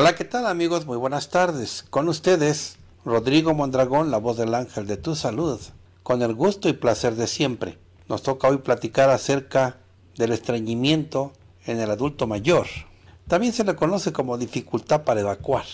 Hola, ¿qué tal amigos? Muy buenas tardes. Con ustedes, Rodrigo Mondragón, la voz del ángel de tu salud, con el gusto y placer de siempre. Nos toca hoy platicar acerca del estreñimiento en el adulto mayor. También se le conoce como dificultad para evacuar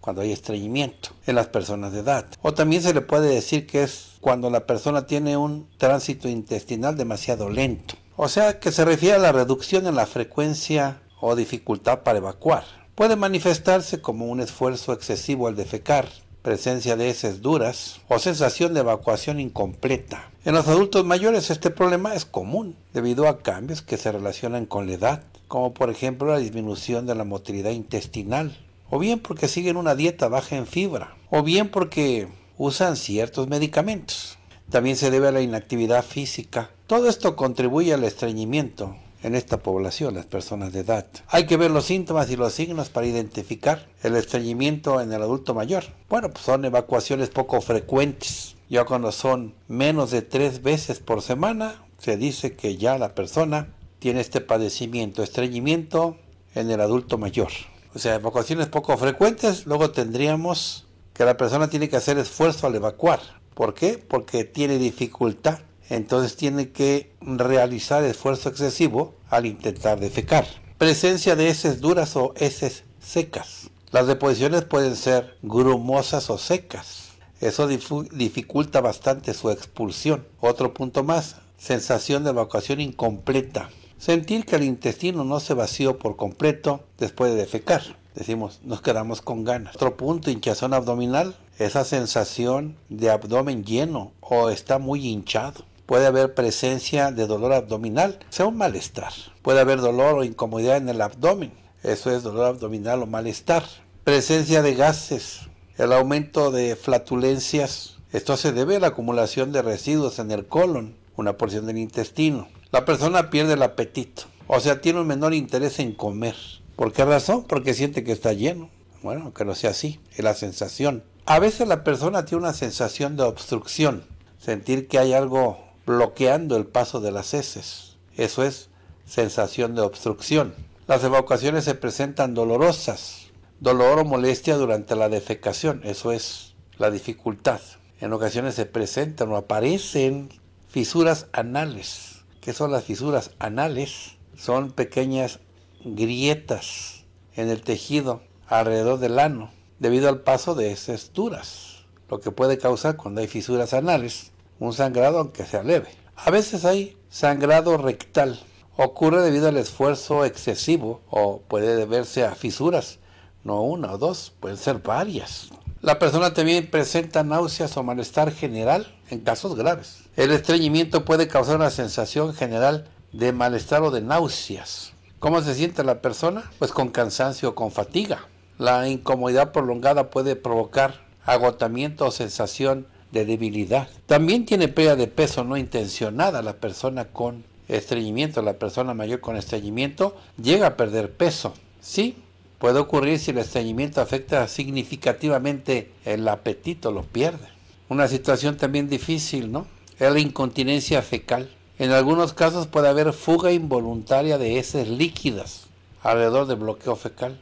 cuando hay estreñimiento en las personas de edad. O también se le puede decir que es cuando la persona tiene un tránsito intestinal demasiado lento. O sea que se refiere a la reducción en la frecuencia o dificultad para evacuar. Puede manifestarse como un esfuerzo excesivo al defecar, presencia de heces duras o sensación de evacuación incompleta. En los adultos mayores este problema es común debido a cambios que se relacionan con la edad, como por ejemplo la disminución de la motilidad intestinal, o bien porque siguen una dieta baja en fibra, o bien porque usan ciertos medicamentos. También se debe a la inactividad física. Todo esto contribuye al estreñimiento, en esta población, las personas de edad. Hay que ver los síntomas y los signos para identificar el estreñimiento en el adulto mayor. Bueno, pues son evacuaciones poco frecuentes. Ya cuando son menos de tres veces por semana, se dice que ya la persona tiene este padecimiento, estreñimiento en el adulto mayor. O sea, evacuaciones poco frecuentes, luego tendríamos que la persona tiene que hacer esfuerzo al evacuar. ¿Por qué? Porque tiene dificultad entonces tiene que realizar esfuerzo excesivo al intentar defecar. Presencia de heces duras o heces secas. Las deposiciones pueden ser grumosas o secas. Eso dificulta bastante su expulsión. Otro punto más, sensación de evacuación incompleta. Sentir que el intestino no se vació por completo después de defecar. Decimos, nos quedamos con ganas. Otro punto, hinchazón abdominal. Esa sensación de abdomen lleno o está muy hinchado. Puede haber presencia de dolor abdominal, sea un malestar. Puede haber dolor o incomodidad en el abdomen, eso es dolor abdominal o malestar. Presencia de gases, el aumento de flatulencias, esto se debe a la acumulación de residuos en el colon, una porción del intestino. La persona pierde el apetito, o sea, tiene un menor interés en comer. ¿Por qué razón? Porque siente que está lleno. Bueno, que no sea así, es la sensación. A veces la persona tiene una sensación de obstrucción, sentir que hay algo bloqueando el paso de las heces. Eso es sensación de obstrucción. Las evacuaciones se presentan dolorosas, dolor o molestia durante la defecación, eso es la dificultad. En ocasiones se presentan o aparecen fisuras anales. ¿Qué son las fisuras anales? Son pequeñas grietas en el tejido alrededor del ano debido al paso de heces duras, lo que puede causar cuando hay fisuras anales un sangrado aunque sea leve. A veces hay sangrado rectal. Ocurre debido al esfuerzo excesivo o puede deberse a fisuras, no una o dos, pueden ser varias. La persona también presenta náuseas o malestar general en casos graves. El estreñimiento puede causar una sensación general de malestar o de náuseas. ¿Cómo se siente la persona? Pues con cansancio o con fatiga. La incomodidad prolongada puede provocar agotamiento o sensación de debilidad. También tiene pérdida de peso no intencionada la persona con estreñimiento, la persona mayor con estreñimiento llega a perder peso. Sí, puede ocurrir si el estreñimiento afecta significativamente el apetito, lo pierde. Una situación también difícil, ¿no? Es la incontinencia fecal. En algunos casos puede haber fuga involuntaria de heces líquidas alrededor del bloqueo fecal.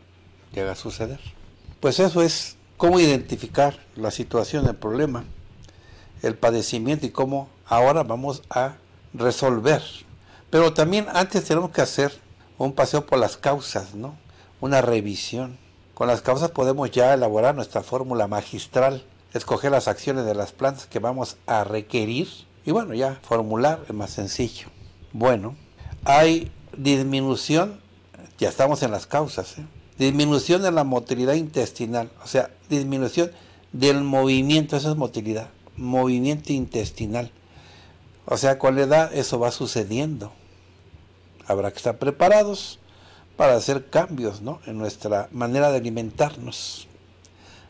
Llega a suceder. Pues eso es cómo identificar la situación del problema el padecimiento y cómo ahora vamos a resolver. Pero también antes tenemos que hacer un paseo por las causas, ¿no? Una revisión. Con las causas podemos ya elaborar nuestra fórmula magistral, escoger las acciones de las plantas que vamos a requerir y bueno, ya formular es más sencillo. Bueno, hay disminución, ya estamos en las causas, ¿eh? disminución de la motilidad intestinal, o sea, disminución del movimiento, eso es motilidad movimiento intestinal. O sea, con la edad eso va sucediendo. Habrá que estar preparados para hacer cambios ¿no? en nuestra manera de alimentarnos.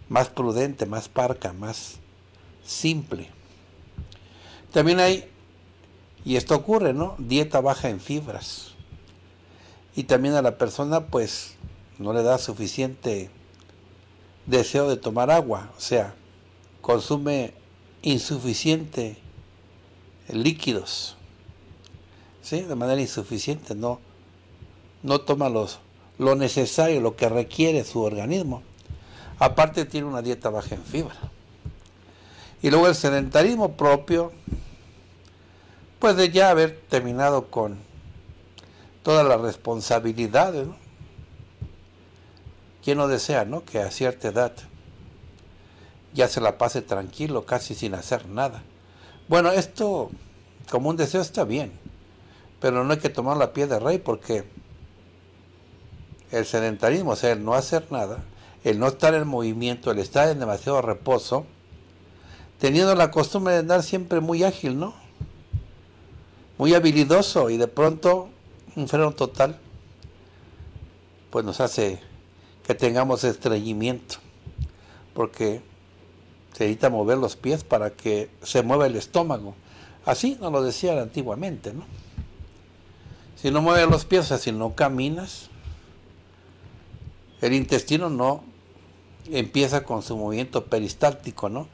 Más prudente, más parca, más simple. También hay, y esto ocurre, ¿no? Dieta baja en fibras. Y también a la persona pues no le da suficiente deseo de tomar agua. O sea, consume insuficiente eh, líquidos, ¿sí? de manera insuficiente, no, no toma lo necesario, lo que requiere su organismo. Aparte tiene una dieta baja en fibra. Y luego el sedentarismo propio, puede ya haber terminado con todas las responsabilidades, ¿no? ¿Quién no desea, no? Que a cierta edad ya se la pase tranquilo, casi sin hacer nada. Bueno, esto como un deseo está bien, pero no hay que tomar la pie de rey porque el sedentarismo, o sea, el no hacer nada, el no estar en movimiento, el estar en demasiado reposo, teniendo la costumbre de andar siempre muy ágil, ¿no? Muy habilidoso y de pronto un freno total, pues nos hace que tengamos estreñimiento, porque se necesita mover los pies para que se mueva el estómago. Así nos lo decían antiguamente, ¿no? Si no mueves los pies, o sea, si no caminas, el intestino no empieza con su movimiento peristáltico, ¿no?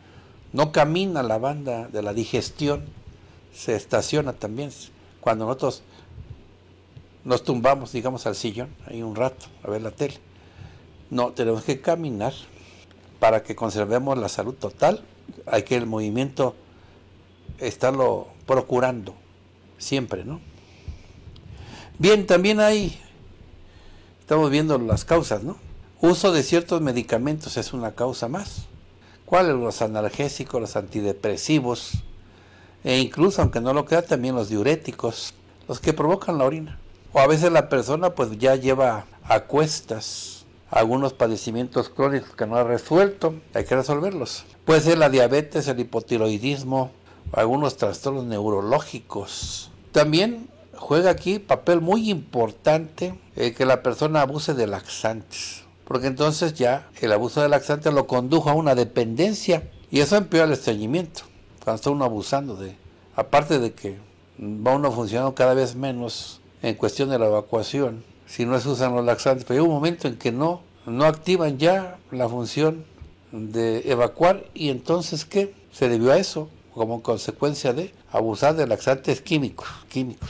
No camina la banda de la digestión, se estaciona también. Cuando nosotros nos tumbamos, digamos, al sillón, ahí un rato, a ver la tele. No, tenemos que caminar para que conservemos la salud total, hay que el movimiento estarlo procurando siempre, ¿no? Bien, también hay, estamos viendo las causas, ¿no? Uso de ciertos medicamentos es una causa más. ¿Cuáles? Los analgésicos, los antidepresivos, e incluso, aunque no lo crea, también los diuréticos, los que provocan la orina. O a veces la persona pues ya lleva a cuestas algunos padecimientos crónicos que no ha resuelto, hay que resolverlos. Puede ser la diabetes, el hipotiroidismo, algunos trastornos neurológicos. También juega aquí papel muy importante eh, que la persona abuse de laxantes, porque entonces ya el abuso de laxantes lo condujo a una dependencia y eso empeora el estreñimiento, cuando uno abusando de, aparte de que va uno funcionando cada vez menos en cuestión de la evacuación, si no se usan los laxantes. Pero hay un momento en que no, no activan ya la función de evacuar y entonces ¿qué? Se debió a eso, como consecuencia de abusar de laxantes químicos, químicos,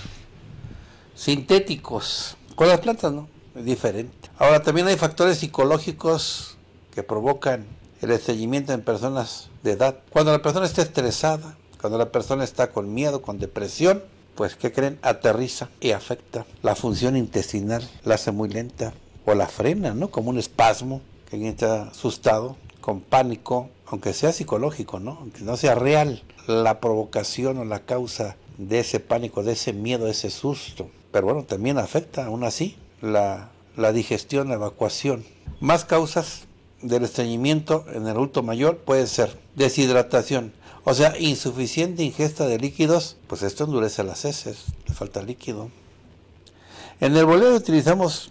sintéticos. Con las plantas no, es diferente. Ahora también hay factores psicológicos que provocan el estreñimiento en personas de edad. Cuando la persona está estresada, cuando la persona está con miedo, con depresión, pues ¿qué creen? Aterriza y afecta. La función intestinal la hace muy lenta o la frena, ¿no? Como un espasmo, que alguien está asustado, con pánico, aunque sea psicológico, ¿no? Aunque no sea real la provocación o la causa de ese pánico, de ese miedo, de ese susto. Pero bueno, también afecta aún así la, digestión, la evacuación. Más causas del estreñimiento en el adulto mayor puede ser deshidratación, o sea, insuficiente ingesta de líquidos, pues esto endurece las heces, le falta líquido. En el bolero utilizamos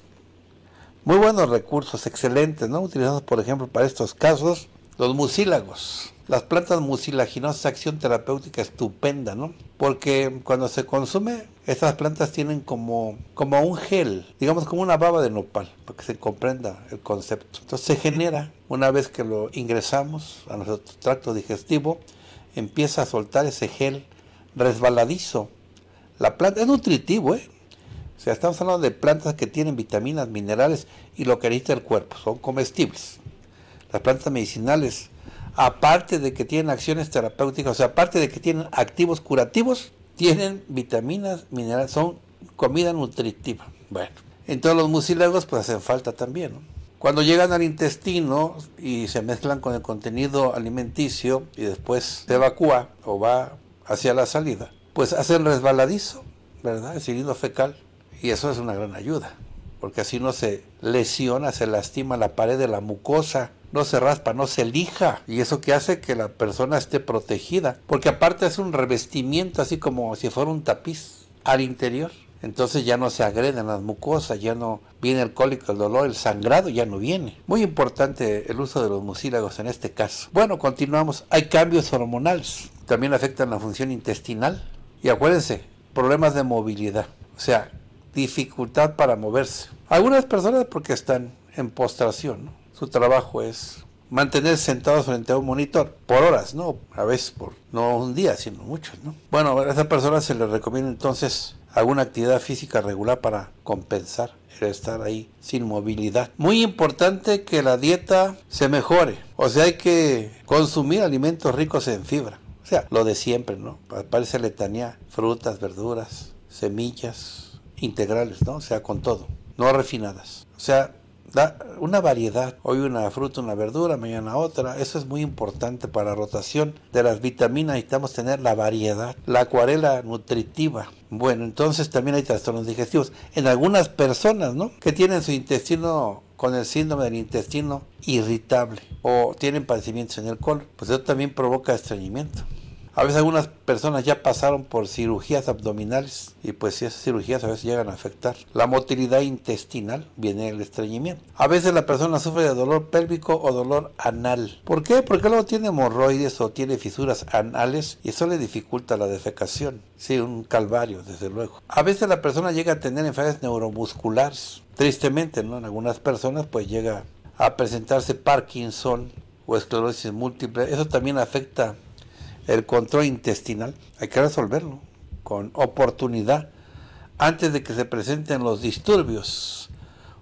muy buenos recursos, excelentes, ¿no? Utilizamos, por ejemplo, para estos casos, los mucílagos. Las plantas mucilaginosas, acción terapéutica estupenda, ¿no? Porque cuando se consume, estas plantas tienen como, como un gel, digamos como una baba de nopal, para que se comprenda el concepto. Entonces se genera, una vez que lo ingresamos a nuestro tracto digestivo, empieza a soltar ese gel resbaladizo. La planta es nutritivo, ¿eh? O sea, estamos hablando de plantas que tienen vitaminas, minerales y lo que necesita el cuerpo. Son comestibles. Las plantas medicinales, aparte de que tienen acciones terapéuticas, o sea, aparte de que tienen activos curativos, tienen vitaminas, minerales, son comida nutritiva. Bueno, entonces los mucílagos pues hacen falta también, ¿no? Cuando llegan al intestino y se mezclan con el contenido alimenticio y después se evacúa o va hacia la salida, pues hacen resbaladizo, ¿verdad? El cilindro fecal. Y eso es una gran ayuda, porque así no se lesiona, se lastima la pared de la mucosa, no se raspa, no se lija. Y eso que hace que la persona esté protegida, porque aparte es un revestimiento así como si fuera un tapiz al interior entonces ya no se agreden las mucosas, ya no viene el cólico, el dolor, el sangrado ya no viene. Muy importante el uso de los mucílagos en este caso. Bueno, continuamos. Hay cambios hormonales. También afectan la función intestinal. Y acuérdense, problemas de movilidad. O sea, dificultad para moverse. Algunas personas porque están en postración. Su trabajo es mantenerse sentados frente a un monitor por horas, ¿no? A veces por no un día, sino muchos, ¿no? Bueno, a esa persona se les recomienda entonces alguna actividad física regular para compensar el estar ahí sin movilidad. Muy importante que la dieta se mejore, o sea, hay que consumir alimentos ricos en fibra. O sea, lo de siempre, ¿no? Parece letanía, frutas, verduras, semillas integrales, ¿no? O sea, con todo, no refinadas. O sea, Da una variedad, hoy una fruta, una verdura, mañana otra, eso es muy importante para la rotación de las vitaminas, necesitamos tener la variedad, la acuarela nutritiva. Bueno, entonces también hay trastornos digestivos en algunas personas, ¿no? Que tienen su intestino con el síndrome del intestino irritable o tienen padecimientos en el colon, pues eso también provoca estreñimiento. A veces algunas personas ya pasaron por cirugías abdominales y pues esas cirugías a veces llegan a afectar. La motilidad intestinal viene el estreñimiento. A veces la persona sufre de dolor pélvico o dolor anal. ¿Por qué? Porque luego tiene hemorroides o tiene fisuras anales y eso le dificulta la defecación. Sí, un calvario, desde luego. A veces la persona llega a tener enfermedades neuromusculares. Tristemente, ¿no? En algunas personas pues llega a presentarse Parkinson o esclerosis múltiple. Eso también afecta el control intestinal, hay que resolverlo con oportunidad antes de que se presenten los disturbios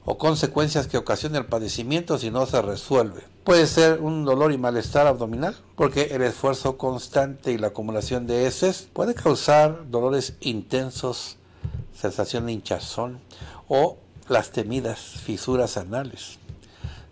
o consecuencias que ocasiona el padecimiento si no se resuelve. Puede ser un dolor y malestar abdominal, porque el esfuerzo constante y la acumulación de heces puede causar dolores intensos, sensación de hinchazón o las temidas fisuras anales.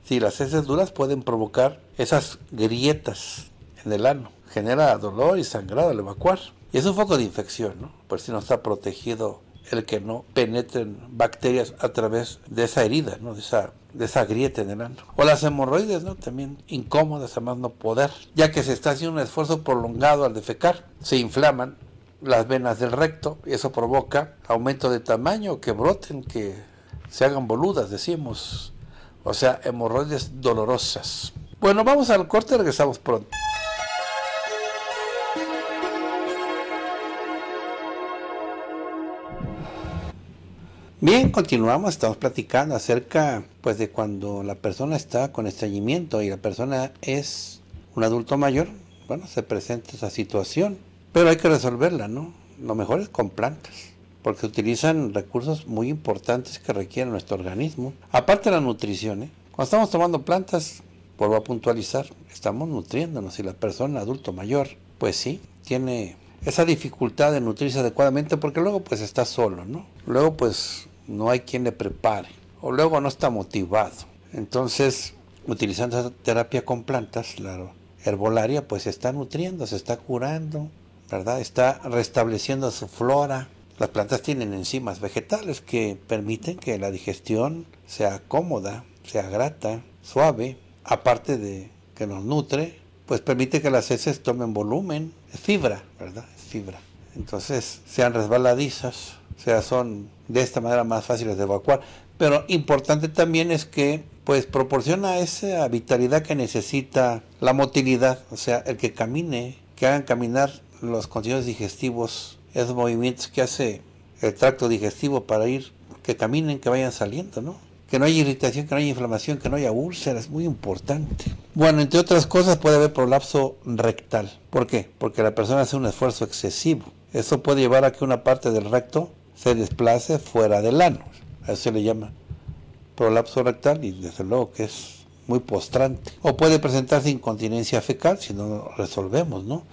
Si las heces duras pueden provocar esas grietas en el ano genera dolor y sangrado al evacuar. Y es un foco de infección, ¿no? Por si no está protegido el que no penetren bacterias a través de esa herida, ¿no? de, esa, de grieta en el ano. O las hemorroides, ¿no? también incómodas además no poder, ya que se está haciendo un esfuerzo prolongado al defecar, se inflaman las venas del recto y eso provoca aumento de tamaño, que broten, que se hagan boludas, decimos, o sea, hemorroides dolorosas. Bueno, vamos al corte, regresamos pronto. Bien, continuamos, estamos platicando acerca pues de cuando la persona está con estreñimiento y la persona es un adulto mayor, bueno, se presenta esa situación, pero hay que resolverla, ¿no? Lo mejor es con plantas, porque utilizan recursos muy importantes que requiere nuestro organismo, aparte de la nutrición, ¿eh? Cuando estamos tomando plantas, vuelvo a puntualizar, estamos nutriéndonos y la persona adulto mayor, pues sí, tiene esa dificultad de nutrirse adecuadamente porque luego pues está solo, ¿no? Luego pues no hay quien le prepare o luego no está motivado. Entonces, utilizando esa terapia con plantas, la herbolaria pues se está nutriendo, se está curando, ¿verdad? Está restableciendo su flora. Las plantas tienen enzimas vegetales que permiten que la digestión sea cómoda, sea grata, suave, aparte de que nos nutre, pues permite que las heces tomen volumen, es fibra, ¿verdad? Es fibra. Entonces sean resbaladizas, o sea, son de esta manera más fáciles de evacuar. Pero importante también es que pues proporciona esa vitalidad que necesita la motilidad, o sea, el que camine, que hagan caminar los contenidos digestivos, esos movimientos que hace el tracto digestivo para ir, que caminen, que vayan saliendo, ¿no? Que no haya irritación, que no haya inflamación, que no haya úlceras, muy importante. Bueno, entre otras cosas puede haber prolapso rectal. ¿Por qué? Porque la persona hace un esfuerzo excesivo. Eso puede llevar a que una parte del recto se desplace fuera del ano. A eso se le llama prolapso rectal y desde luego que es muy postrante. O puede presentarse incontinencia fecal si no lo resolvemos, ¿no?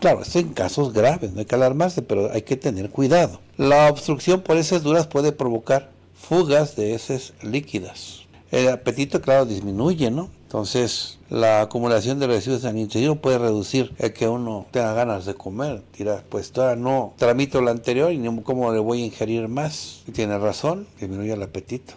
Claro, esto en casos graves, no hay que alarmarse, pero hay que tener cuidado. La obstrucción por esas duras puede provocar fugas de heces líquidas. El apetito, claro, disminuye, ¿no? Entonces, la acumulación de residuos en el intestino puede reducir el que uno tenga ganas de comer. Dirá, pues todavía no tramito lo anterior y ni cómo le voy a ingerir más. Y tiene razón, disminuye el apetito.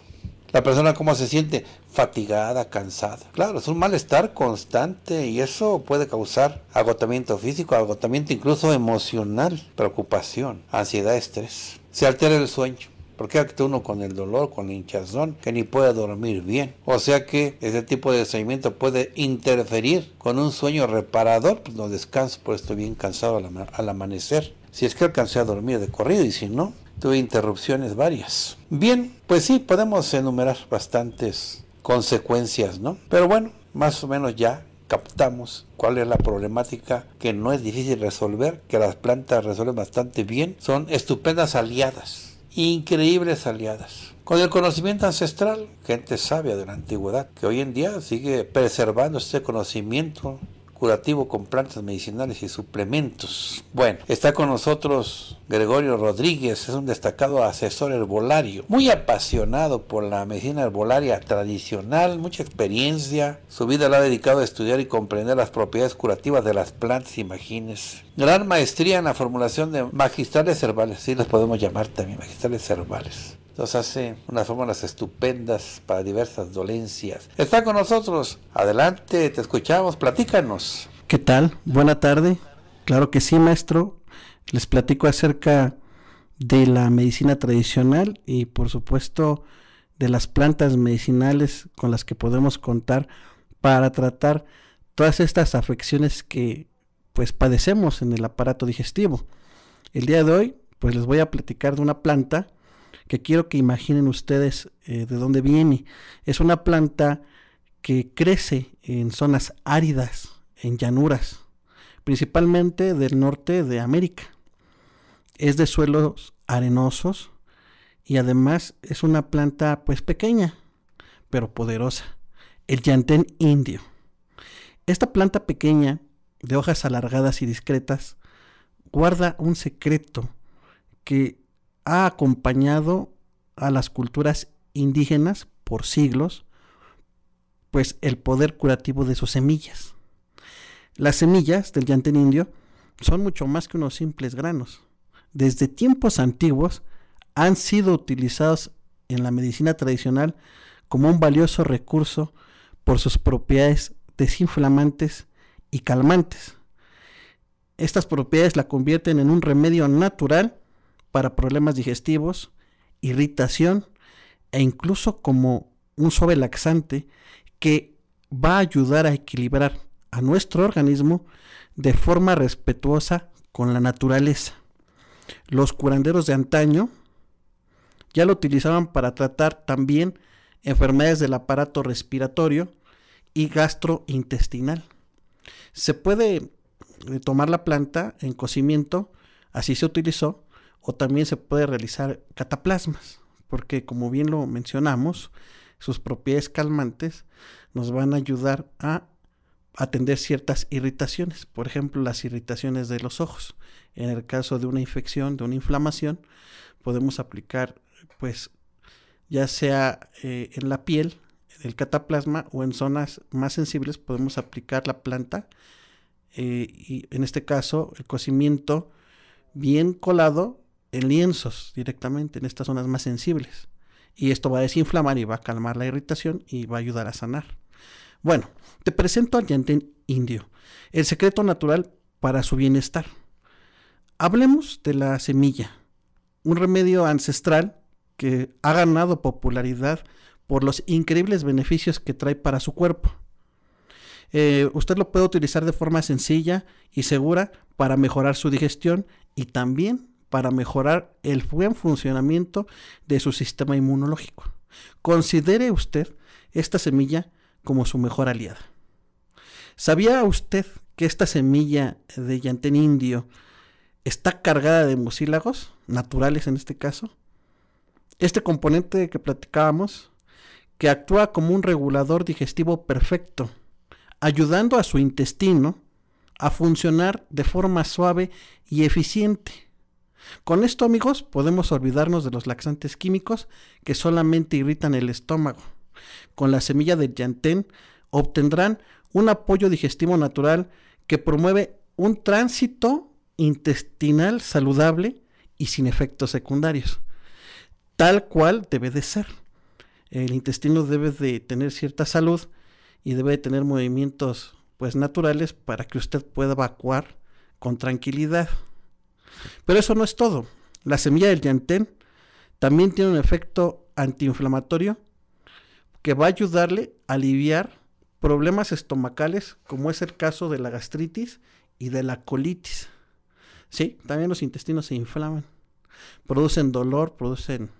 La persona cómo se siente fatigada, cansada. Claro, es un malestar constante y eso puede causar agotamiento físico, agotamiento incluso emocional, preocupación, ansiedad, estrés. Se altera el sueño porque actúa uno con el dolor, con la hinchazón, que ni puede dormir bien. O sea que ese tipo de seguimiento puede interferir con un sueño reparador, pues no descanso, pues estoy bien cansado al, al amanecer. Si es que alcancé a dormir de corrido y si no, tuve interrupciones varias. Bien, pues sí, podemos enumerar bastantes consecuencias, ¿no? Pero bueno, más o menos ya captamos cuál es la problemática que no es difícil resolver, que las plantas resuelven bastante bien, son estupendas aliadas increíbles aliadas. Con el conocimiento ancestral, gente sabia de la antigüedad, que hoy en día sigue preservando este conocimiento curativo con plantas medicinales y suplementos. Bueno, está con nosotros Gregorio Rodríguez, es un destacado asesor herbolario, muy apasionado por la medicina herbolaria tradicional, mucha experiencia. Su vida la ha dedicado a estudiar y comprender las propiedades curativas de las plantas, imagines. Gran maestría en la formulación de magistrales herbales, así los podemos llamar también, magistrales herbales. Nos hace unas fórmulas estupendas para diversas dolencias. Está con nosotros. Adelante, te escuchamos, platícanos. ¿Qué tal? Buena tarde. Claro que sí, maestro. Les platico acerca de la medicina tradicional y por supuesto de las plantas medicinales con las que podemos contar para tratar todas estas afecciones que pues padecemos en el aparato digestivo. El día de hoy pues les voy a platicar de una planta que quiero que imaginen ustedes eh, de dónde viene. Es una planta que crece en zonas áridas, en llanuras, principalmente del norte de América. Es de suelos arenosos y además es una planta pues pequeña, pero poderosa. El llantén indio. Esta planta pequeña, de hojas alargadas y discretas, guarda un secreto que ha acompañado a las culturas indígenas por siglos, pues el poder curativo de sus semillas. Las semillas del yantén indio son mucho más que unos simples granos. Desde tiempos antiguos han sido utilizados en la medicina tradicional como un valioso recurso por sus propiedades desinflamantes y calmantes. Estas propiedades la convierten en un remedio natural para problemas digestivos, irritación e incluso como un suave laxante que va a ayudar a equilibrar a nuestro organismo de forma respetuosa con la naturaleza. Los curanderos de antaño ya lo utilizaban para tratar también enfermedades del aparato respiratorio y gastrointestinal. Se puede eh, tomar la planta en cocimiento, así se utilizó, o también se puede realizar cataplasmas, porque como bien lo mencionamos, sus propiedades calmantes nos van a ayudar a atender ciertas irritaciones, por ejemplo las irritaciones de los ojos. En el caso de una infección, de una inflamación, podemos aplicar pues ya sea eh, en la piel, el cataplasma o en zonas más sensibles podemos aplicar la planta eh, y en este caso el cocimiento bien colado en lienzos directamente, en estas zonas más sensibles. Y esto va a desinflamar y va a calmar la irritación y va a ayudar a sanar. Bueno, te presento al yantén indio, el secreto natural para su bienestar. Hablemos de la semilla, un remedio ancestral que ha ganado popularidad por los increíbles beneficios que trae para su cuerpo. Eh, usted lo puede utilizar de forma sencilla y segura para mejorar su digestión y también para mejorar el buen funcionamiento de su sistema inmunológico. Considere usted esta semilla como su mejor aliada. ¿Sabía usted que esta semilla de yantén indio está cargada de mucílagos, naturales en este caso? Este componente que platicábamos, que actúa como un regulador digestivo perfecto, ayudando a su intestino a funcionar de forma suave y eficiente. Con esto, amigos, podemos olvidarnos de los laxantes químicos que solamente irritan el estómago. Con la semilla de yantén obtendrán un apoyo digestivo natural que promueve un tránsito intestinal saludable y sin efectos secundarios, tal cual debe de ser. El intestino debe de tener cierta salud y debe de tener movimientos pues naturales para que usted pueda evacuar con tranquilidad. Pero eso no es todo. La semilla del yantén también tiene un efecto antiinflamatorio que va a ayudarle a aliviar problemas estomacales, como es el caso de la gastritis y de la colitis. Sí, también los intestinos se inflaman, producen dolor, producen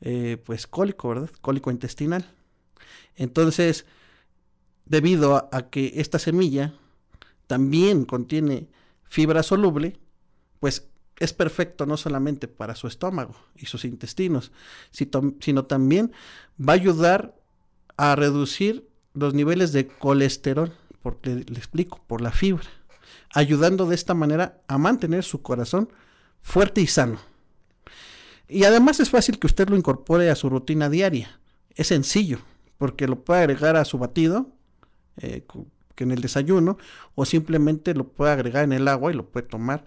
eh, pues cólico, ¿verdad? Cólico intestinal. Entonces, debido a que esta semilla también contiene fibra soluble, pues es perfecto no solamente para su estómago y sus intestinos, sino también va a ayudar a reducir los niveles de colesterol, porque le explico, por la fibra, ayudando de esta manera a mantener su corazón fuerte y sano. Y además es fácil que usted lo incorpore a su rutina diaria. Es sencillo, porque lo puede agregar a su batido, eh, que en el desayuno, o simplemente lo puede agregar en el agua y lo puede tomar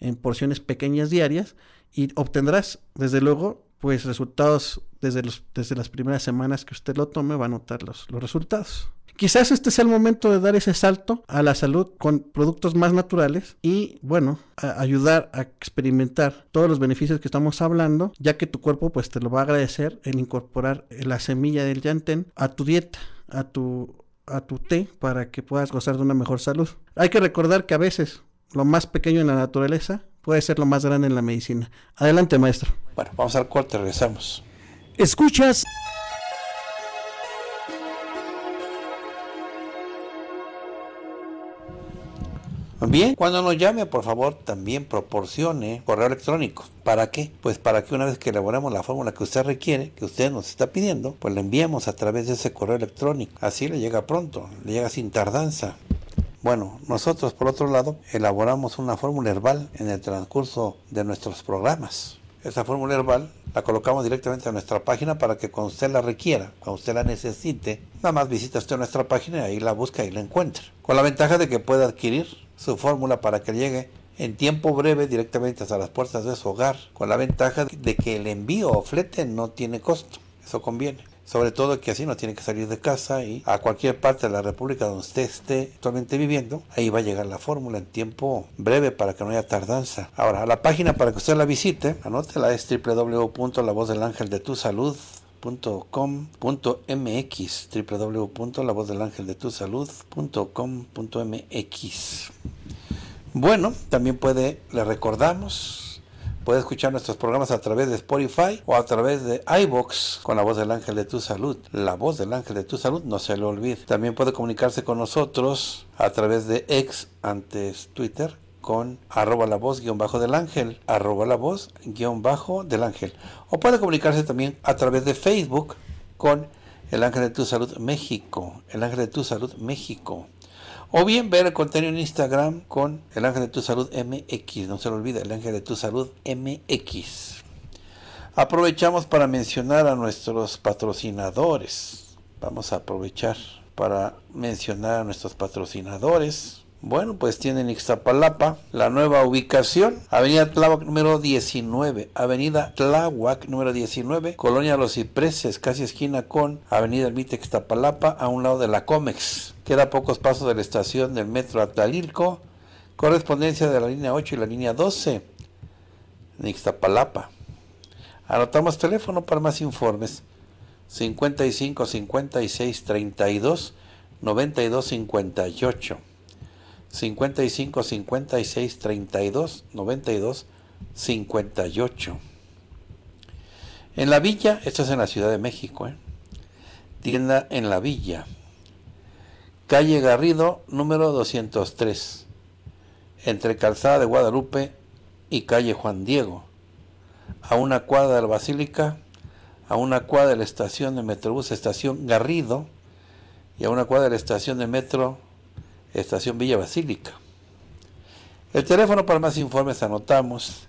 en porciones pequeñas diarias y obtendrás, desde luego, pues resultados desde, los, desde las primeras semanas que usted lo tome, va a notar los, los resultados. Quizás este sea el momento de dar ese salto a la salud con productos más naturales y, bueno, ayudar a experimentar todos los beneficios que estamos hablando, ya que tu cuerpo pues te lo va a agradecer el incorporar la semilla del yantén a tu dieta, a tu a tu té para que puedas gozar de una mejor salud. Hay que recordar que a veces lo más pequeño en la naturaleza puede ser lo más grande en la medicina. Adelante, maestro. Bueno, vamos al corte, regresamos. Escuchas. Bien, cuando nos llame, por favor, también proporcione correo electrónico. ¿Para qué? Pues para que una vez que elaboremos la fórmula que usted requiere, que usted nos está pidiendo, pues la enviamos a través de ese correo electrónico. Así le llega pronto, le llega sin tardanza. Bueno, nosotros por otro lado elaboramos una fórmula herbal en el transcurso de nuestros programas. Esa fórmula herbal la colocamos directamente a nuestra página para que cuando usted la requiera, cuando usted la necesite, nada más visita usted nuestra página y ahí la busca y la encuentra. Con la ventaja de que puede adquirir su fórmula para que llegue en tiempo breve directamente hasta las puertas de su hogar, con la ventaja de que el envío o flete no tiene costo. Eso conviene sobre todo que así no tiene que salir de casa y a cualquier parte de la República donde usted esté actualmente viviendo, ahí va a llegar la fórmula en tiempo breve para que no haya tardanza. Ahora, la página para que usted la visite, anótela es www.lavozdelangeldetusalud.com.mx www.lavozdelangeldetusalud.com.mx Bueno, también puede, le recordamos Puede escuchar nuestros programas a través de Spotify o a través de iBox con la voz del ángel de tu salud. La voz del ángel de tu salud, no se lo olvide. También puede comunicarse con nosotros a través de ex antes Twitter con arroba la voz guión bajo del ángel, arroba la voz guión bajo del ángel. O puede comunicarse también a través de Facebook con el ángel de tu salud México, el ángel de tu salud México. O bien ver el contenido en Instagram con el ángel de tu salud MX. No se lo olvide, el ángel de tu salud MX. Aprovechamos para mencionar a nuestros patrocinadores. Vamos a aprovechar para mencionar a nuestros patrocinadores. Bueno, pues tienen Ixtapalapa la nueva ubicación. Avenida Tláhuac número 19. Avenida Tláhuac número 19. Colonia Los Cipreses, casi esquina con Avenida Ermita Ixtapalapa, a un lado de la Comex. Queda a pocos pasos de la estación del metro Atalilco, Correspondencia de la línea 8 y la línea 12. En Ixtapalapa. Anotamos teléfono para más informes. 55 56 32 92 58. 55 56 32 92 58. En la villa, esto es en la Ciudad de México, ¿eh? tienda en la villa, calle Garrido número 203, entre Calzada de Guadalupe y calle Juan Diego, a una cuadra de la Basílica, a una cuadra de la estación de Metrobús, estación Garrido, y a una cuadra de la estación de Metro Estación Villa Basílica. El teléfono para más informes anotamos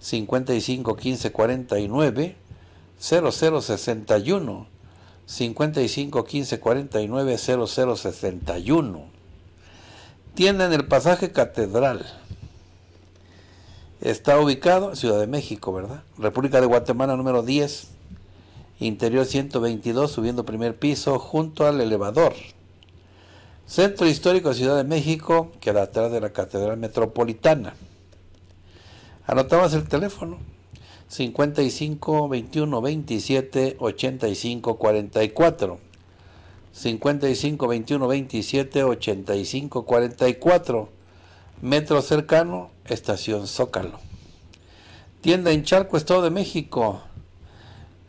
55 15 49 0061 55 15 49 0061 Tienda en el pasaje Catedral. Está ubicado en Ciudad de México, ¿verdad? República de Guatemala número 10, interior 122, subiendo primer piso junto al elevador. Centro Histórico de Ciudad de México, que era atrás de la Catedral Metropolitana. Anotabas el teléfono 55 21 27 85 44. 55 21 27 85 44. Metro cercano, Estación Zócalo. Tienda en Charco, Estado de México.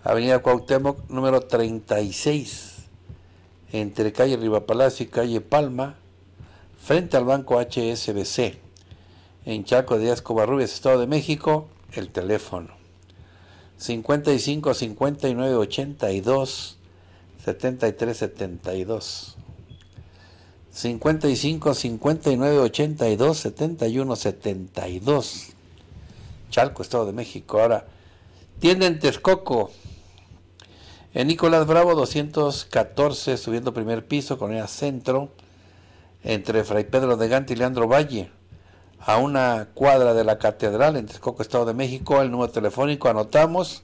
Avenida Cuauhtémoc, número 36 entre calle Rivapalacio y calle Palma, frente al banco HSBC, en Chaco de Covarrubias, Estado de México, el teléfono 55 59 82 73 72. 55 59 82 71 72. Chalco, Estado de México. Ahora, tienda en Texcoco, en Nicolás Bravo 214, subiendo primer piso, con el Centro, entre Fray Pedro de Gante y Leandro Valle, a una cuadra de la Catedral, en Texcoco, Estado de México. El número telefónico anotamos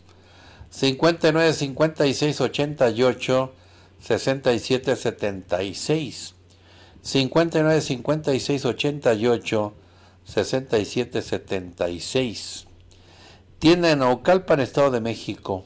59 56 88 67 76. 59 56 88 67 76. Tienda en Ocalpan, Estado de México.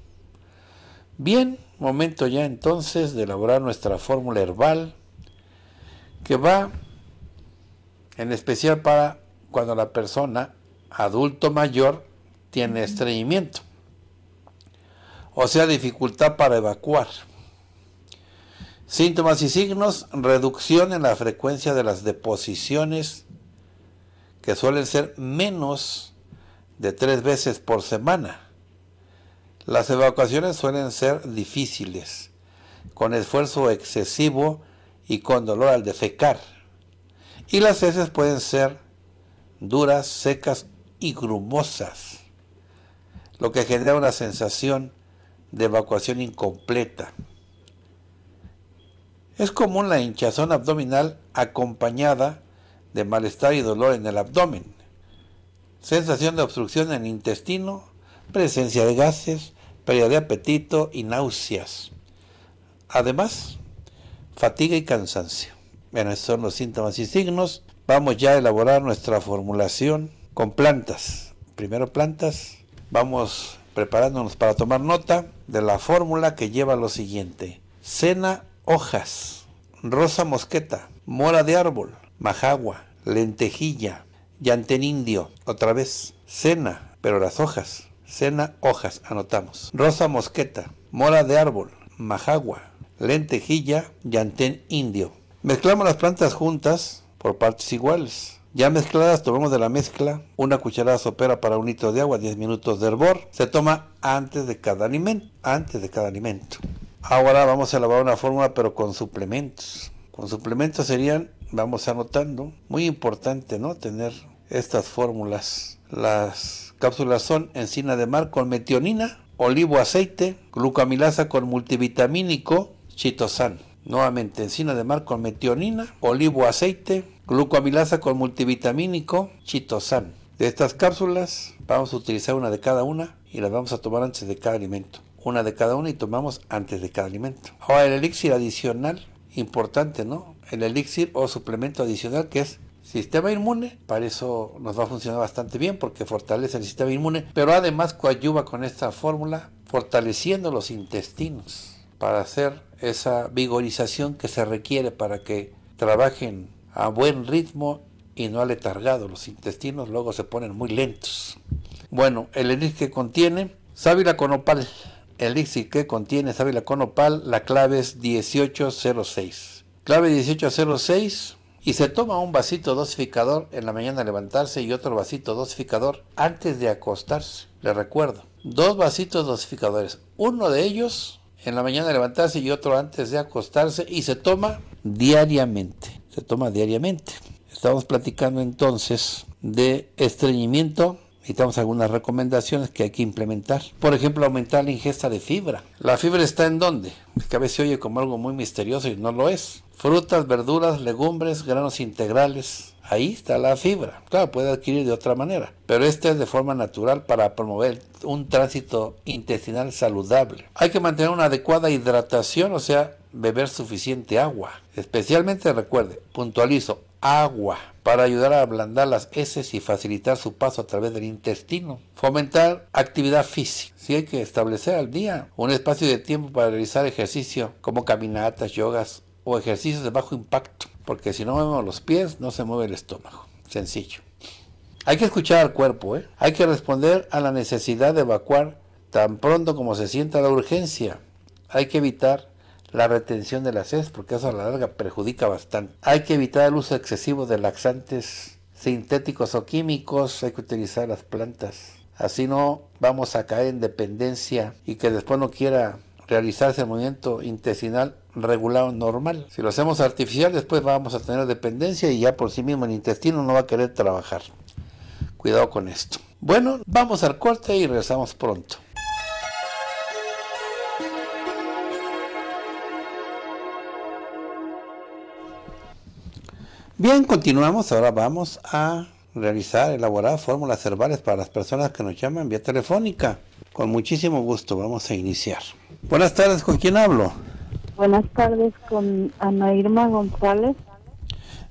Bien, momento ya entonces de elaborar nuestra fórmula herbal que va en especial para cuando la persona adulto mayor tiene estreñimiento, o sea, dificultad para evacuar. Síntomas y signos, reducción en la frecuencia de las deposiciones, que suelen ser menos de tres veces por semana. Las evacuaciones suelen ser difíciles, con esfuerzo excesivo y con dolor al defecar. Y las heces pueden ser duras, secas y grumosas, lo que genera una sensación de evacuación incompleta. Es común la hinchazón abdominal acompañada de malestar y dolor en el abdomen, sensación de obstrucción en el intestino presencia de gases, pérdida de apetito y náuseas. Además, fatiga y cansancio. Bueno, estos son los síntomas y signos. Vamos ya a elaborar nuestra formulación con plantas. Primero plantas. Vamos preparándonos para tomar nota de la fórmula que lleva lo siguiente. Cena hojas, rosa mosqueta, mora de árbol, majagua, lentejilla, llantén indio. Otra vez, cena, pero las hojas. Cena Hojas, anotamos. Rosa Mosqueta, Mora de Árbol, Majagua, Lentejilla, Yantén Indio. Mezclamos las plantas juntas por partes iguales. Ya mezcladas, tomamos de la mezcla una cucharada sopera para un litro de agua, 10 minutos de hervor. Se toma antes de cada alimento. Antes de cada alimento. Ahora vamos a elaborar una fórmula, pero con suplementos. Con suplementos serían, vamos anotando, muy importante, ¿no? Tener estas fórmulas. Las cápsulas son encina de mar con metionina, olivo aceite, glucamilasa con multivitamínico, chitosan. Nuevamente, encina de mar con metionina, olivo aceite, glucamilasa con multivitamínico, chitosan. De estas cápsulas vamos a utilizar una de cada una y las vamos a tomar antes de cada alimento. Una de cada una y tomamos antes de cada alimento. Ahora el elixir adicional, importante, ¿no? El elixir o suplemento adicional que es Sistema inmune, para eso nos va a funcionar bastante bien porque fortalece el sistema inmune, pero además coadyuva con esta fórmula fortaleciendo los intestinos para hacer esa vigorización que se requiere para que trabajen a buen ritmo y no aletargado. Los intestinos luego se ponen muy lentos. Bueno, el elixir que contiene sábila con El elixir que contiene sábila con la clave es 1806. Clave 1806 y se toma un vasito dosificador en la mañana al levantarse y otro vasito dosificador antes de acostarse. Le recuerdo, dos vasitos dosificadores, uno de ellos en la mañana al levantarse y otro antes de acostarse y se toma diariamente. Se toma diariamente. Estamos platicando entonces de estreñimiento necesitamos algunas recomendaciones que hay que implementar. Por ejemplo, aumentar la ingesta de fibra. ¿La fibra está en dónde? Que a se oye como algo muy misterioso y no lo es. Frutas, verduras, legumbres, granos integrales. Ahí está la fibra. Claro, puede adquirir de otra manera, pero esta es de forma natural para promover un tránsito intestinal saludable. Hay que mantener una adecuada hidratación, o sea, beber suficiente agua. Especialmente recuerde, puntualizo, agua para ayudar a ablandar las heces y facilitar su paso a través del intestino. Fomentar actividad física. Si hay que establecer al día un espacio de tiempo para realizar ejercicio como caminatas, yogas o ejercicios de bajo impacto, porque si no movemos los pies no se mueve el estómago. Sencillo. Hay que escuchar al cuerpo, ¿eh? hay que responder a la necesidad de evacuar tan pronto como se sienta la urgencia. Hay que evitar la retención de la sed, porque eso a la larga perjudica bastante. Hay que evitar el uso excesivo de laxantes sintéticos o químicos, hay que utilizar las plantas. Así no vamos a caer en dependencia y que después no quiera realizarse el movimiento intestinal regular normal. Si lo hacemos artificial, después vamos a tener dependencia y ya por sí mismo el intestino no va a querer trabajar. Cuidado con esto. Bueno, vamos al corte y regresamos pronto. Bien, continuamos. Ahora vamos a realizar, elaborar fórmulas herbales para las personas que nos llaman vía telefónica. Con muchísimo gusto, vamos a iniciar. Buenas tardes, ¿con quién hablo? Buenas tardes, con Ana Irma González.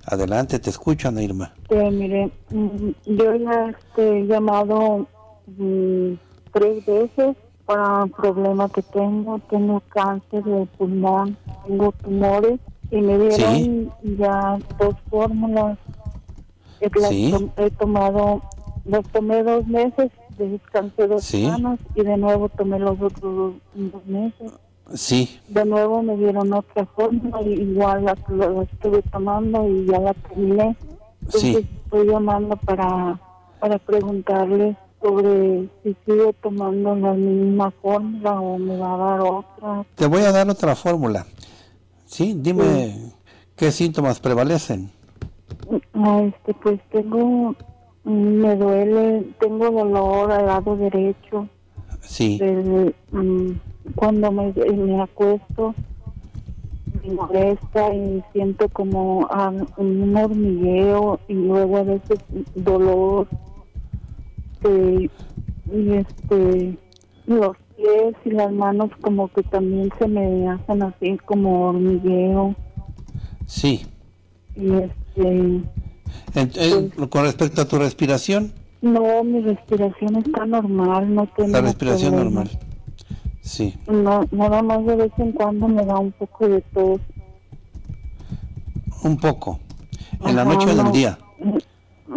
Adelante, te escucho, Ana Irma. Sí, mire, mm, yo ya he llamado mm, tres veces para un problema que tengo. Tengo cáncer de pulmón, tengo tumores y me dieron ya dos fórmulas. Las he tomado, los tomé dos meses, descansé dos semanas y de nuevo tomé los otros dos, meses. Sí. De nuevo me dieron otra fórmula, igual la, estuve tomando y ya la terminé. Entonces estoy llamando para, para preguntarle sobre si sigue tomando la misma fórmula o me va a dar otra. Te voy a dar otra fórmula. Sí, dime qué síntomas prevalecen. Ah, este, pues tengo, me duele, tengo dolor al lado derecho. Sí. Mm, cuando me, acuesto, me molesta y siento como ah, un hormigueo y luego a veces dolor. y este, los y las manos como que también se me hacen así como hormigueo. Sí. Y este... Pues, ¿Con respecto a tu respiración? No, mi respiración está normal, no tengo... La respiración normal. Sí. No, nada más de vez en cuando me da un poco de tos. Un poco. ¿En la noche o en el día?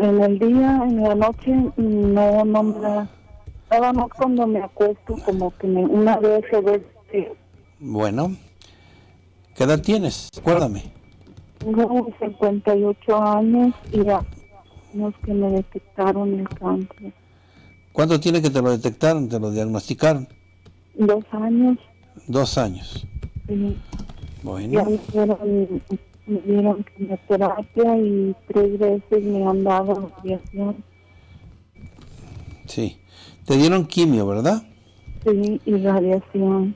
En el día, en la noche, no, no me da cuando me acuesto, como que una vez o dos. Bueno, ¿qué edad tienes? Acuérdame. Tengo 58 años y ya los que me detectaron el cáncer. ¿Cuánto tiene que te lo detectaron, te lo diagnosticaron? Dos años. Dos años. Sí. Bueno. me dieron, quimioterapia y tres veces me han dado radiación. Sí. Te dieron quimio, ¿verdad? Sí, y radiación.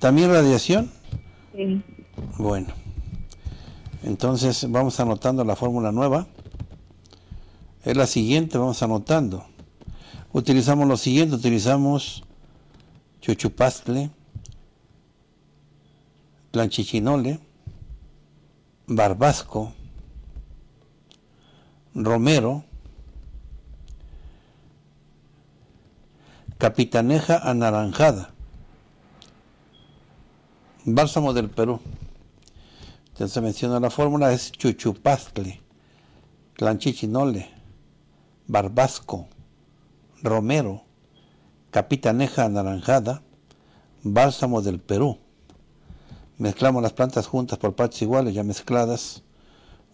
¿También radiación? Sí. Bueno. Entonces vamos anotando la fórmula nueva. Es la siguiente, vamos anotando. Utilizamos lo siguiente, utilizamos chuchupastle, planchichinole, barbasco, romero, capitaneja anaranjada, bálsamo del Perú. Entonces se menciona la fórmula, es chuchupazcle, clanchichinole, barbasco, romero, capitaneja anaranjada, bálsamo del Perú. Mezclamos las plantas juntas por partes iguales, ya mezcladas.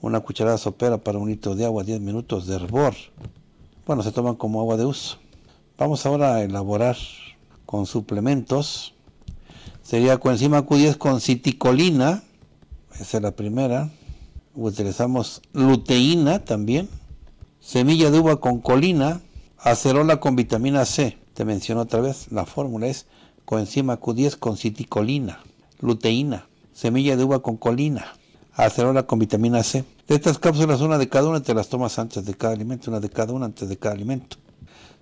Una cucharada sopera para un litro de agua, 10 minutos de hervor. Bueno, se toman como agua de uso. Vamos ahora a elaborar con suplementos. Sería coenzima Q10 con citicolina, esa es la primera. Utilizamos luteína también. Semilla de uva con colina, acerola con vitamina C. Te menciono otra vez, la fórmula es coenzima Q10 con citicolina, luteína, semilla de uva con colina, acerola con vitamina C. De estas cápsulas, una de cada una te las tomas antes de cada alimento, una de cada una antes de cada alimento.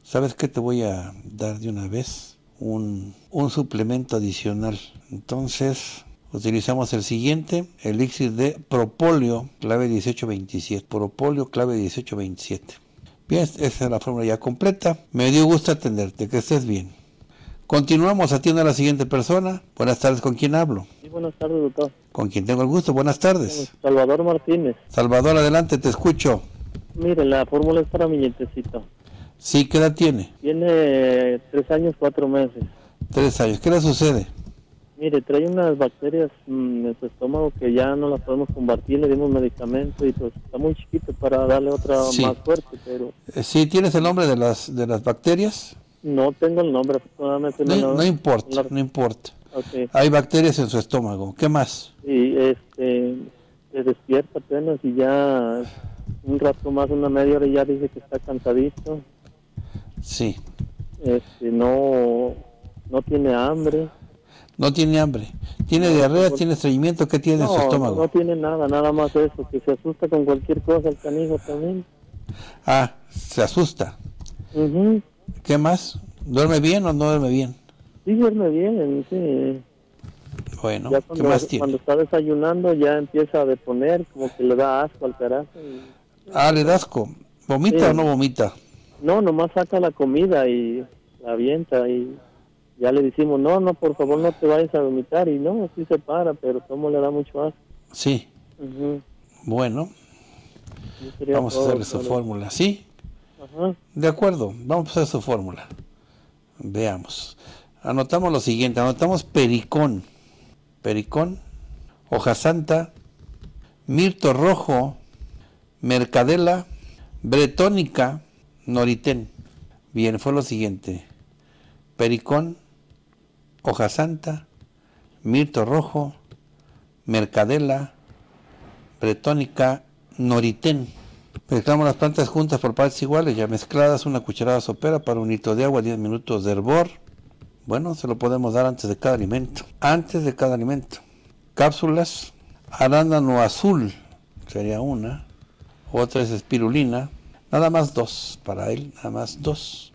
¿Sabes qué? Te voy a dar de una vez un, suplemento adicional. Entonces, utilizamos el siguiente, elixir de propolio clave 1827. propolio clave 1827. Bien, esa es la fórmula ya completa. Me dio gusto atenderte, que estés bien. Continuamos, atiendo a la siguiente persona. Buenas tardes, ¿con quién hablo? Sí, buenas tardes, doctor. ¿Con quién tengo el gusto? Buenas tardes. Salvador Martínez. Salvador, adelante, te escucho. Mire, la fórmula es para mi nietecito. Sí, ¿qué edad tiene? Tiene tres años, cuatro meses. Tres años. ¿Qué le sucede? Mire, trae unas bacterias en su estómago que ya no las podemos combatir, le dimos medicamento y pues está muy chiquito para darle otra más fuerte, pero... Eh, ¿Sí tienes el nombre de las, de las bacterias? No tengo el nombre, afortunadamente. No, no importa, no importa. Hay bacterias en su estómago, ¿qué más? Sí, este, se despierta apenas y ya un rato más, una media hora ya dice que está cansadito. Sí. Este, no, no tiene hambre. No tiene hambre. ¿Tiene diarrea? ¿Tiene estreñimiento? ¿Qué tiene en su estómago? No, no tiene nada, nada más eso. Que se asusta con cualquier cosa el canijo también. Ah, se asusta. ¿Qué más? ¿Duerme bien o no duerme bien? Sí, duerme bien, sí. Bueno, cuando, ¿qué más tiene? Cuando está desayunando ya empieza a deponer, como que le da asco al carajo. Ah, le da asco. ¿Vomita o no vomita? No, nomás saca la comida y la avienta y ya le decimos, no, no, por favor no te vayas a vomitar y no, así se para, pero como le da mucho más. Sí. Bueno, vamos a hacerle su fórmula, ¿sí? De acuerdo, vamos a hacer su fórmula. Veamos. Anotamos lo siguiente, anotamos pericón, pericón, hoja santa, mirto rojo, mercadela, bretónica, Noritén. Bien, fue lo siguiente. Pericón, hoja santa, mirto rojo, mercadela, bretónica, noritén. Mezclamos las plantas juntas por partes iguales, ya mezcladas, una cucharada sopera para un litro de agua, 10 minutos de hervor. Bueno, se lo podemos dar antes de cada alimento. Antes de cada alimento. Cápsulas, arándano azul, sería una. Otra es espirulina, Nada más dos, para él, nada más dos.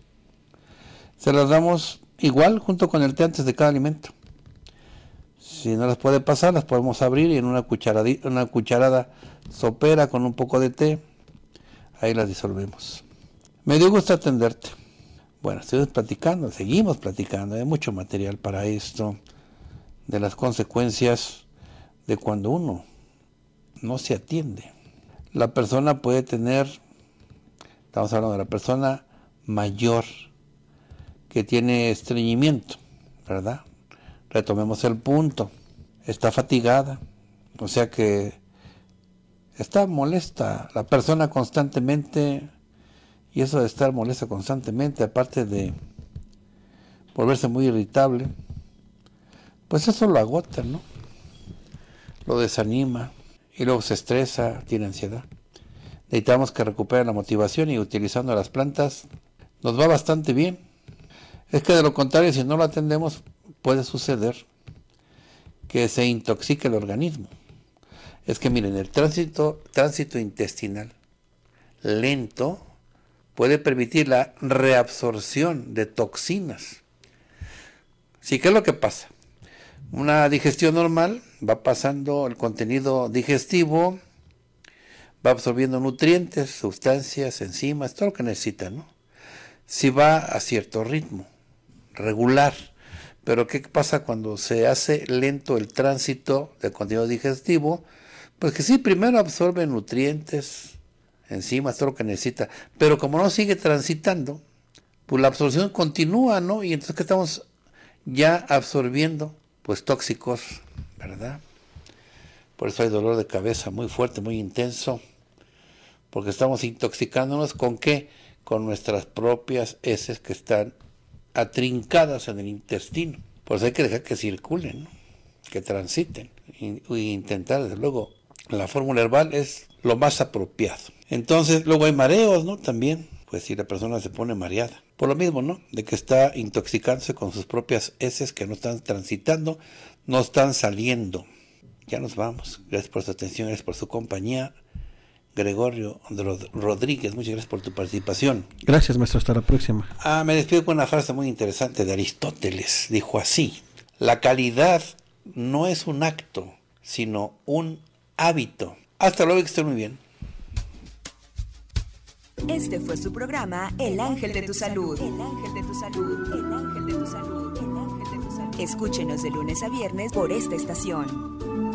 Se las damos igual junto con el té antes de cada alimento. Si no las puede pasar, las podemos abrir y en una, una cucharada sopera con un poco de té, ahí las disolvemos. Me dio gusto atenderte. Bueno, estoy platicando, seguimos platicando, hay mucho material para esto, de las consecuencias de cuando uno no se atiende. La persona puede tener Estamos hablando de la persona mayor que tiene estreñimiento, ¿verdad? Retomemos el punto. Está fatigada, o sea que está molesta la persona constantemente y eso de estar molesta constantemente, aparte de volverse muy irritable, pues eso lo agota, ¿no? Lo desanima y luego se estresa, tiene ansiedad. Necesitamos que recupere la motivación y utilizando las plantas nos va bastante bien. Es que de lo contrario, si no lo atendemos, puede suceder que se intoxique el organismo. Es que miren, el tránsito, tránsito intestinal lento puede permitir la reabsorción de toxinas. Sí, ¿qué es lo que pasa? Una digestión normal va pasando el contenido digestivo va absorbiendo nutrientes, sustancias, enzimas, todo lo que necesita, ¿no? Si va a cierto ritmo, regular. Pero ¿qué pasa cuando se hace lento el tránsito del contenido digestivo? Pues que sí, primero absorbe nutrientes, enzimas, todo lo que necesita. Pero como no sigue transitando, pues la absorción continúa, ¿no? Y entonces, ¿qué estamos ya absorbiendo? Pues tóxicos, ¿verdad? Por eso hay dolor de cabeza muy fuerte, muy intenso porque estamos intoxicándonos con qué? Con nuestras propias heces que están atrincadas en el intestino. Por eso hay que dejar que circulen, que transiten. Y, intentar, desde luego, la fórmula herbal es lo más apropiado. Entonces, luego hay mareos, ¿no? También, pues si la persona se pone mareada. Por lo mismo, ¿no? De que está intoxicándose con sus propias heces que no están transitando, no están saliendo. Ya nos vamos. Gracias por su atención, gracias por su compañía. Gregorio Rodríguez. Muchas gracias por tu participación. Gracias, maestro. Hasta la próxima. Ah, me despido con una frase muy interesante de Aristóteles. Dijo así, la calidad no es un acto, sino un hábito. Hasta luego, que estén muy bien. Este fue su programa El Ángel de tu Salud. El Ángel de tu Salud. El Ángel de tu Salud. El Ángel de tu Salud. Escúchenos de lunes a viernes por esta estación.